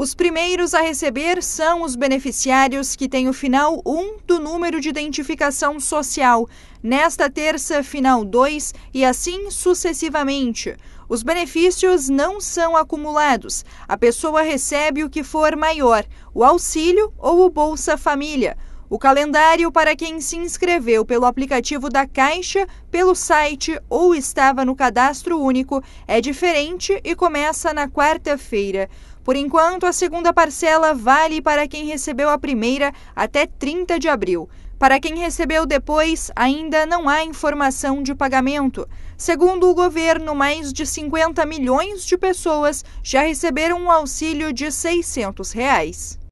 Os primeiros a receber são os beneficiários que têm o final 1 do número de identificação social, nesta terça, final 2 e assim sucessivamente. Os benefícios não são acumulados. A pessoa recebe o que for maior, o auxílio ou o Bolsa Família. O calendário para quem se inscreveu pelo aplicativo da Caixa, pelo site ou estava no cadastro único é diferente e começa na quarta-feira. Por enquanto, a segunda parcela vale para quem recebeu a primeira até 30 de abril. Para quem recebeu depois, ainda não há informação de pagamento. Segundo o governo, mais de 50 milhões de pessoas já receberam um auxílio de R$ 600. Reais.